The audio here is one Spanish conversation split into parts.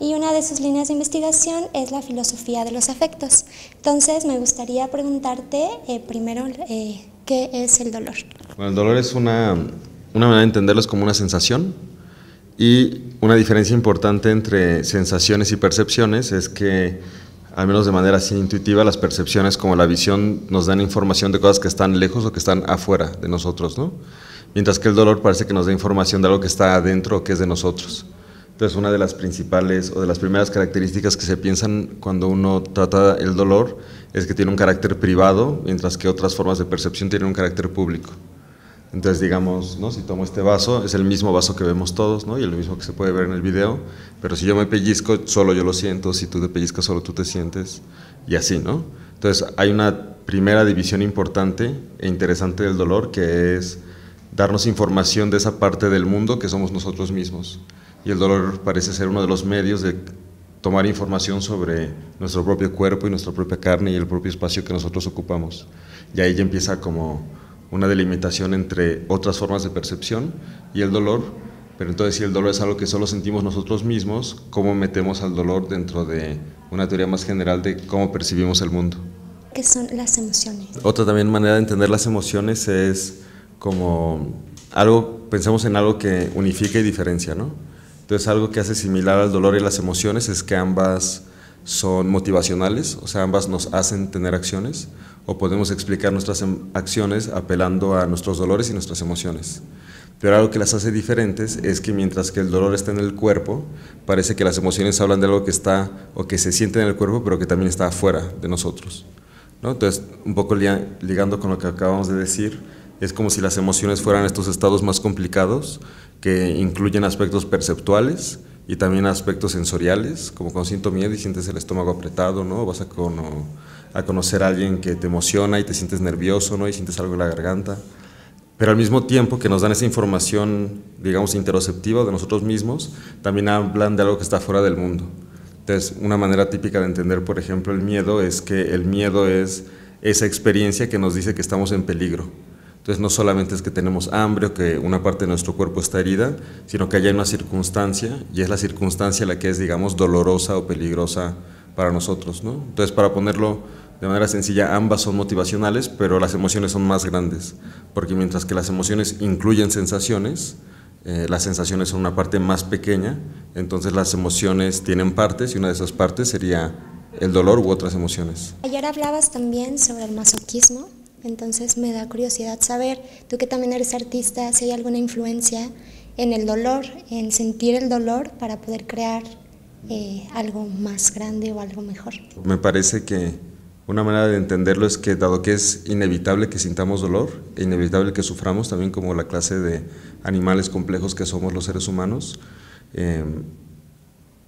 y una de sus líneas de investigación es la filosofía de los afectos. Entonces me gustaría preguntarte eh, primero eh, qué es el dolor. Bueno, el dolor es una, manera de entenderlo como una sensación y una diferencia importante entre sensaciones y percepciones es que al menos de manera así intuitiva, las percepciones como la visión nos dan información de cosas que están lejos o que están afuera de nosotros, ¿no? Mientras que el dolor parece que nos da información de algo que está adentro o que es de nosotros. Entonces, una de las principales o de las primeras características que se piensan cuando uno trata el dolor es que tiene un carácter privado, mientras que otras formas de percepción tienen un carácter público. Entonces, digamos, ¿no? si tomo este vaso, es el mismo vaso que vemos todos ¿no? y el mismo que se puede ver en el video, pero si yo me pellizco, solo yo lo siento, si tú te pellizcas, solo tú te sientes, y así, ¿no? Entonces, hay una primera división importante e interesante del dolor que es darnos información de esa parte del mundo que somos nosotros mismos y el dolor parece ser uno de los medios de tomar información sobre nuestro propio cuerpo y nuestra propia carne y el propio espacio que nosotros ocupamos. Y ahí ya empieza como una delimitación entre otras formas de percepción y el dolor, pero entonces si el dolor es algo que solo sentimos nosotros mismos, ¿cómo metemos al dolor dentro de una teoría más general de cómo percibimos el mundo? ¿Qué son las emociones? Otra también manera de entender las emociones es como algo, pensemos en algo que unifica y diferencia, ¿no? Entonces algo que hace similar al dolor y las emociones es que ambas son motivacionales, o sea, ambas nos hacen tener acciones o podemos explicar nuestras em, acciones apelando a nuestros dolores y nuestras emociones. Pero algo que las hace diferentes es que mientras que el dolor está en el cuerpo, parece que las emociones hablan de algo que está o que se siente en el cuerpo, pero que también está afuera de nosotros. Entonces, un poco ligando con lo que acabamos de decir, es como si las emociones fueran estos estados más complicados que incluyen aspectos perceptuales y también aspectos sensoriales, como cuando siento miedo y sientes el estómago apretado, ¿no? Vas a, conocer a alguien que te emociona y te sientes nervioso, ¿no? Y sientes algo en la garganta. Pero al mismo tiempo que nos dan esa información, digamos, interoceptiva de nosotros mismos, también hablan de algo que está fuera del mundo. Entonces, una manera típica de entender, por ejemplo, el miedo es que el miedo es esa experiencia que nos dice que estamos en peligro entonces no solamente es que tenemos hambre o que una parte de nuestro cuerpo está herida, sino que hay una circunstancia y es la circunstancia la que es, digamos, dolorosa o peligrosa para nosotros. ¿no? Entonces, para ponerlo de manera sencilla, ambas son motivacionales, pero las emociones son más grandes, porque mientras que las emociones incluyen sensaciones, eh, las sensaciones son una parte más pequeña, entonces las emociones tienen partes y una de esas partes sería el dolor u otras emociones. Ayer hablabas también sobre el masoquismo. Entonces me da curiosidad saber, tú que también eres artista, si hay alguna influencia en el dolor, en sentir el dolor para poder crear eh, algo más grande o algo mejor. Me parece que una manera de entenderlo es que dado que es inevitable que sintamos dolor, e inevitable que suframos también como la clase de animales complejos que somos los seres humanos, eh,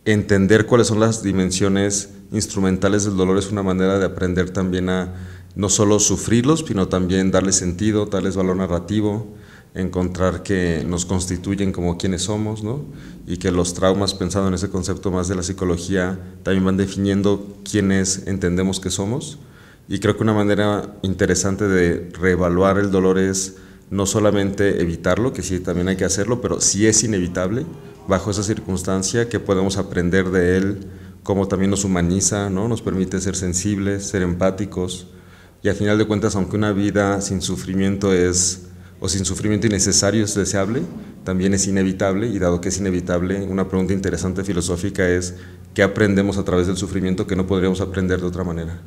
entender cuáles son las dimensiones instrumentales del dolor es una manera de aprender también a no solo sufrirlos, sino también darles sentido, darles valor narrativo, encontrar que nos constituyen como quienes somos, ¿no? Y que los traumas, pensando en ese concepto más de la psicología, también van definiendo quiénes entendemos que somos. Y creo que una manera interesante de reevaluar el dolor es no solamente evitarlo, que sí también hay que hacerlo, pero si es inevitable, bajo esa circunstancia, que podemos aprender de él, cómo también nos humaniza, ¿no? Nos permite ser sensibles, ser empáticos, y al final de cuentas, aunque una vida sin sufrimiento es, o sin sufrimiento innecesario es deseable, también es inevitable, y dado que es inevitable, una pregunta interesante filosófica es, ¿qué aprendemos a través del sufrimiento que no podríamos aprender de otra manera?